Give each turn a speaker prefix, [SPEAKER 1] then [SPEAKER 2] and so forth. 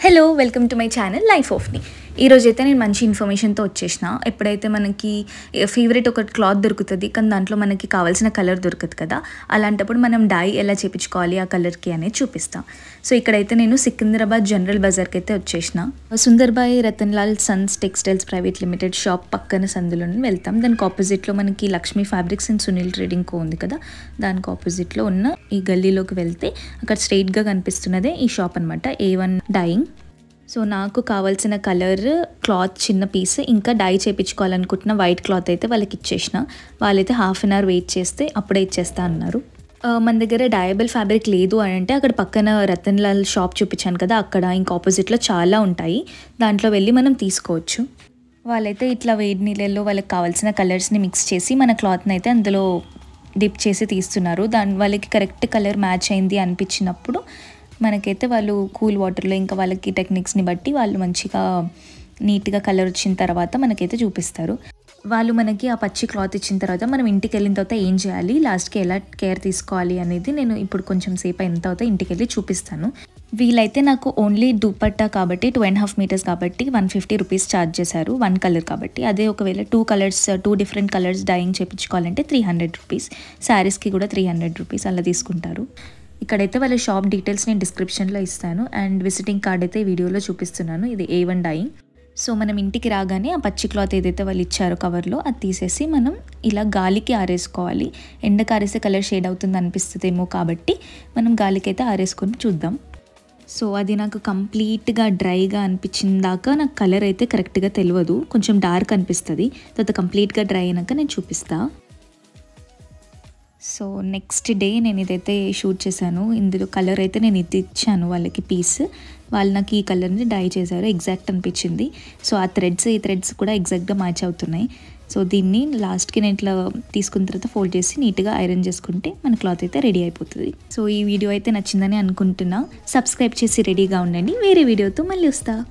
[SPEAKER 1] Hello, welcome to my channel Life of Me. ఈరోజైతే నేను మంచి ఇన్ఫర్మేషన్తో వచ్చేసిన ఎప్పుడైతే మనకి ఫేవరెట్ ఒక క్లాత్ దొరుకుతుంది కానీ దాంట్లో మనకి కావాల్సిన కలర్ దొరకదు కదా అలాంటప్పుడు మనం డై ఎలా చేపించుకోవాలి ఆ కలర్కి అనేది చూపిస్తాం సో ఇక్కడైతే నేను సికింద్రాబాద్ జనరల్ బజార్కి అయితే వచ్చేసిన Sundarbai Ratanlal sons textiles private limited shop పక్కన సందులో వెళ్తాం దానికి ఆపోజిట్లో మనకి Lakshmi fabrics and Sunil trading co ఉంది కదా దానికి ఆపోజిట్లో ఉన్న ఈ గల్లీలోకి వెళ్తే అక్కడ స్ట్రైట్గా కనిపిస్తున్నదే ఈ షాప్ అనమాట ఏ వన్ డైయింగ్ సో నాకు కావాల్సిన కలర్ క్లాత్ చిన్న పీస్ ఇంకా డై చేయించుకోవాలనుకుంటున్న వైట్ క్లాత్ అయితే వాళ్ళకి ఇచ్చేసిన వాళ్ళైతే హాఫ్ అన్ అవర్ వెయిట్ చేస్తే అప్పుడే ఇచ్చేస్తా అన్నారు మన దగ్గర డయబుల్ ఫ్యాబ్రిక్ లేదు అని అంటే అక్కడ పక్కన రతన్ లాల్ షాప్ చూపించాను కదా అక్కడ ఇంకా ఆపోజిట్లో చాలా ఉంటాయి దాంట్లో వెళ్ళి మనం తీసుకోవచ్చు వాళ్ళైతే ఇట్లా వేడి నీళ్ళల్లో వాళ్ళకి కావాల్సిన కలర్స్ని మిక్స్ చేసి మన క్లాత్ని అయితే అందులో డిప్ చేసి తీస్తున్నారు దాని వాళ్ళకి కరెక్ట్ కలర్ మ్యాచ్ అయింది అనిపించినప్పుడు మనకైతే వాళ్ళు కూల్ వాటర్లో ఇంకా వాళ్ళకి టెక్నిక్స్ని బట్టి వాళ్ళు మంచిగా నీట్గా కలర్ వచ్చిన తర్వాత మనకైతే చూపిస్తారు వాళ్ళు మనకి ఆ పచ్చి క్లాత్ ఇచ్చిన తర్వాత మనం ఇంటికి వెళ్ళిన తర్వాత ఏం చేయాలి లాస్ట్కి ఎలా కేర్ తీసుకోవాలి అనేది నేను ఇప్పుడు కొంచెం సేపు అయిన తర్వాత ఇంటికి వెళ్ళి చూపిస్తాను వీలైతే నాకు ఓన్లీ దుప్పట్టా కాబట్టి టూ అండ్ హాఫ్ మీటర్స్ కాబట్టి వన్ ఫిఫ్టీ రూపీస్ ఛార్జ్ చేశారు వన్ కలర్ కాబట్టి అదే ఒకవేళ two colours two different colours dyeing చేయించుకోవాలంటే త్రీ హండ్రెడ్ రూపీస్ శారీస్కి కూడా త్రీ హండ్రెడ్ రూపీస్ అలా తీసుకుంటారు ఇక్కడైతే వాళ్ళ షాప్ డీటెయిల్స్ నేను డిస్క్రిప్షన్లో ఇస్తాను అండ్ విజిటింగ్ కార్డ్ అయితే వీడియోలో చూపిస్తున్నాను ఇది ఏ వన్ డైయింగ్ సో మనం ఇంటికి రాగానే ఆ పచ్చి క్లాత్ ఏదైతే వాళ్ళు ఇచ్చారో కవర్లో అది తీసేసి మనం ఇలా గాలికి ఆరేసుకోవాలి ఎండకు ఆరేసే కలర్ షేడ్ అవుతుంది అనిపిస్తుందేమో కాబట్టి మనం గాలికి అయితే ఆరేసుకొని చూద్దాం సో అది నాకు కంప్లీట్గా డ్రైగా అనిపించిన దాకా నాకు కలర్ అయితే కరెక్ట్గా తెలియదు కొంచెం డార్క్ అనిపిస్తుంది తర్వాత కంప్లీట్గా డ్రై అయినాక నేను చూపిస్తాను సో నెక్స్ట్ డే నేను ఇదైతే షూట్ చేశాను ఇందులో కలర్ అయితే నేను ఇది ఇచ్చాను వాళ్ళకి పీస్ వాళ్ళు నాకు ఈ కలర్ని డై చేశారు ఎగ్జాక్ట్ అనిపించింది సో ఆ థ్రెడ్స్ ఈ థ్రెడ్స్ కూడా ఎగ్జాక్ట్గా మ్యాచ్ అవుతున్నాయి సో దీన్ని లాస్ట్కి నేను ఇట్లా తీసుకున్న తర్వాత ఫోల్డ్ చేసి నీట్గా ఐరన్ చేసుకుంటే మన క్లాత్ అయితే రెడీ అయిపోతుంది సో ఈ వీడియో అయితే నచ్చిందని అనుకుంటున్నా సబ్స్క్రైబ్ చేసి రెడీగా ఉండండి వేరే వీడియోతో మళ్ళీ వస్తాను